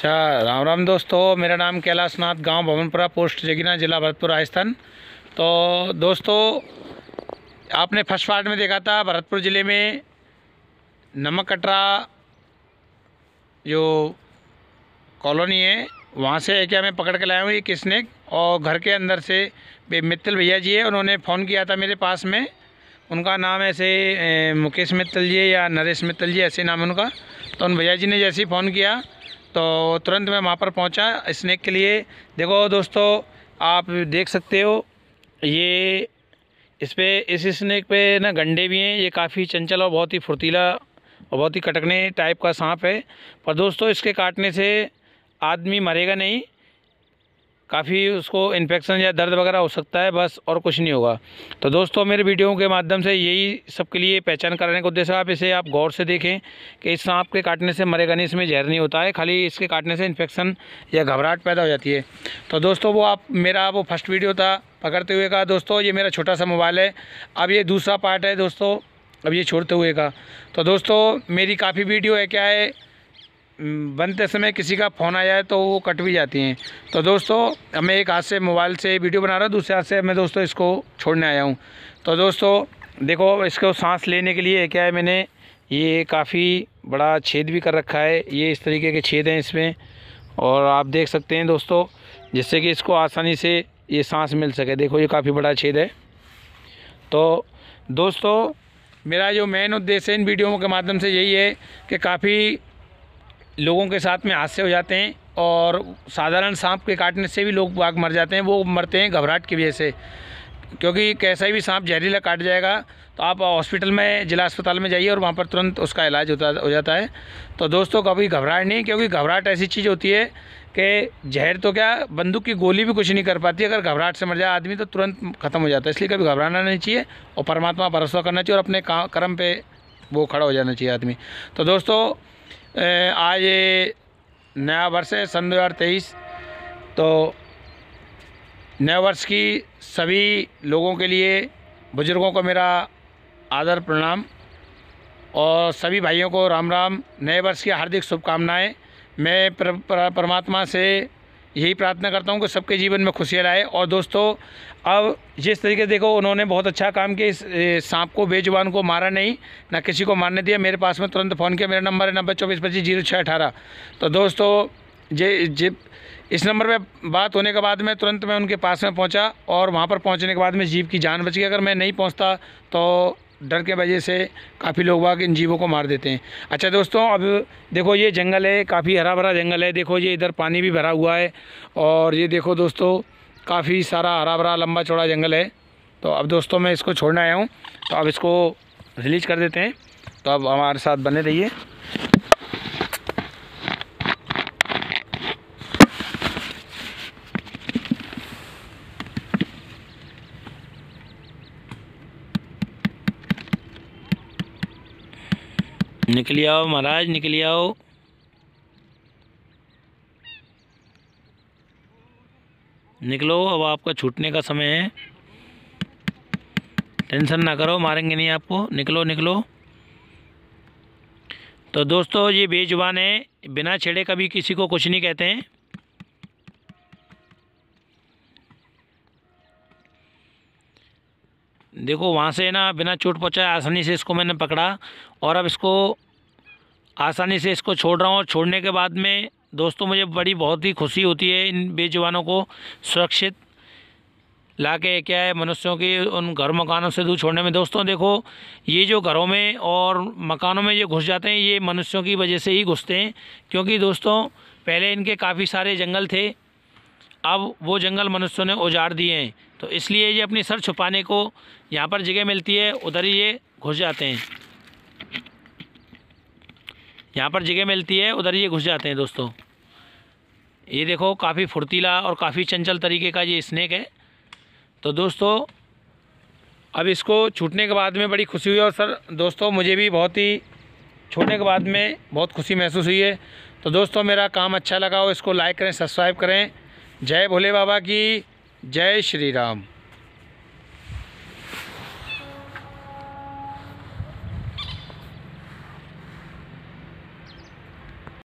अच्छा राम राम दोस्तों मेरा नाम कैलाश नाथ गाँव भवनपुरा पोस्ट जगीना जिला भरतपुर राजस्थान तो दोस्तों आपने फर्स्ट पार्ट में देखा था भरतपुर ज़िले में नमक कटरा जो कॉलोनी है वहाँ से क्या मैं पकड़ के लाया हूँ ये किसने और घर के अंदर से मित्तल भैया जी है उन्होंने फ़ोन किया था मेरे पास में उनका नाम ऐसे मुकेश मित्तल जी या नरेश मित्तल जी ऐसे नाम उनका तो उन भैया जी ने जैसे ही फ़ोन किया तो तुरंत मैं वहाँ पर पहुँचा स्नैक के लिए देखो दोस्तों आप देख सकते हो ये इस पर इस स्नैक पे ना गंडे भी हैं ये काफ़ी चंचल और बहुत ही फुर्तीला और बहुत ही कटकने टाइप का सांप है पर दोस्तों इसके काटने से आदमी मरेगा नहीं काफ़ी उसको इन्फेक्शन या दर्द वगैरह हो सकता है बस और कुछ नहीं होगा तो दोस्तों मेरे वीडियो के माध्यम से यही सबके लिए पहचान कराने का उद्देश्य आप इसे आप गौर से देखें कि इस सांप के काटने से मरेगा नहीं इसमें जहर नहीं होता है खाली इसके काटने से इन्फेक्शन या घबराहट पैदा हो जाती है तो दोस्तों वो आप मेरा वो फर्स्ट वीडियो था पकड़ते हुए का दोस्तों ये मेरा छोटा सा मोबाइल है अब ये दूसरा पार्ट है दोस्तों अब ये छोड़ते हुए का तो दोस्तों मेरी काफ़ी वीडियो है क्या है बनते समय किसी का फ़ोन आ जाए तो वो कट भी जाती हैं तो दोस्तों मैं एक हाथ से मोबाइल से वीडियो बना रहा हूँ दूसरे हाथ से मैं दोस्तों इसको छोड़ने आया हूँ तो दोस्तों देखो इसको सांस लेने के लिए क्या है मैंने ये काफ़ी बड़ा छेद भी कर रखा है ये इस तरीके के छेद हैं इसमें और आप देख सकते हैं दोस्तों जिससे कि इसको आसानी से ये सांस मिल सके देखो ये काफ़ी बड़ा छेद है तो दोस्तों मेरा जो मेन उद्देश्य इन वीडियो के माध्यम से यही है कि काफ़ी लोगों के साथ में हादसे हो जाते हैं और साधारण सांप के काटने से भी लोग बाघ मर जाते हैं वो मरते हैं घबराहट की वजह से क्योंकि कैसा भी सांप जहरीला काट जाएगा तो आप हॉस्पिटल में जिला अस्पताल में जाइए और वहाँ पर तुरंत उसका इलाज होता हो जाता है तो दोस्तों कभी घबराहट नहीं क्योंकि घबराहट ऐसी चीज़ होती है कि जहर तो क्या बंदूक की गोली भी कुछ नहीं कर पाती अगर घबराहट से मर जाए आदमी तो तुरंत ख़त्म हो जाता है इसलिए कभी घबराना नहीं चाहिए और परमात्मा भरोसा करना चाहिए और अपने कर्म पे वो खड़ा हो जाना चाहिए आदमी तो दोस्तों आज नया वर्ष है सन तेईस तो नए वर्ष की सभी लोगों के लिए बुज़ुर्गों को मेरा आदर प्रणाम और सभी भाइयों को राम राम नए वर्ष की हार्दिक शुभकामनाएं मैं परमात्मा से यही प्रार्थना करता हूँ कि सबके जीवन में खुशियाँ लाए और दोस्तों अब जिस तरीके से देखो उन्होंने बहुत अच्छा काम किया इस सांप को बेजुबान को मारा नहीं ना किसी को मारने दिया मेरे पास में तुरंत फ़ोन किया मेरा नंबर है नब्बे चौबीस पच्चीस जीरो छः अठारह तो दोस्तों जे जे इस नंबर पे बात होने के बाद में तुरंत मैं उनके पास में पहुंचा और वहां पर पहुंचने के बाद में जीप की जान बच गई अगर मैं नहीं पहुँचता तो डर के वजह से काफ़ी लोग के इन जीवों को मार देते हैं अच्छा दोस्तों अब देखो ये जंगल है काफ़ी हरा भरा जंगल है देखो ये इधर पानी भी भरा हुआ है और ये देखो दोस्तों काफ़ी सारा हरा भरा लंबा चौड़ा जंगल है तो अब दोस्तों मैं इसको छोड़ने आया हूँ तो अब इसको रिलीज कर देते हैं तो अब हमारे साथ बने रहिए निकल आओ महाराज निकल आओ निकलो अब आपका छूटने का समय है टेंशन ना करो मारेंगे नहीं आपको निकलो निकलो तो दोस्तों ये बेजुबान है बिना छेड़े कभी किसी को कुछ नहीं कहते हैं देखो वहाँ से ना बिना चोट पहुँचाए आसानी से इसको मैंने पकड़ा और अब इसको आसानी से इसको छोड़ रहा हूँ और छोड़ने के बाद में दोस्तों मुझे बड़ी बहुत ही खुशी होती है इन बेजवानों को सुरक्षित ला के क्या है मनुष्यों की उन घर मकानों से दूर छोड़ने में दोस्तों देखो ये जो घरों में और मकानों में ये घुस जाते हैं ये मनुष्यों की वजह से ही घुसते हैं क्योंकि दोस्तों पहले इनके काफ़ी सारे जंगल थे अब वो जंगल मनुष्यों ने उजाड़ दिए हैं तो इसलिए ये अपनी सर छुपाने को यहाँ पर जगह मिलती है उधर ही ये घुस जाते हैं यहाँ पर जगह मिलती है उधर ये घुस जाते हैं दोस्तों ये देखो काफ़ी फुर्तीला और काफ़ी चंचल तरीके का ये स्नैक है तो दोस्तों अब इसको छूटने के बाद में बड़ी खुशी हुई और सर दोस्तों मुझे भी बहुत ही छूटने के बाद में बहुत खुशी महसूस हुई है तो दोस्तों मेरा काम अच्छा लगा हो इसको लाइक करें सब्सक्राइब करें जय भोले बाबा की जय श्री राम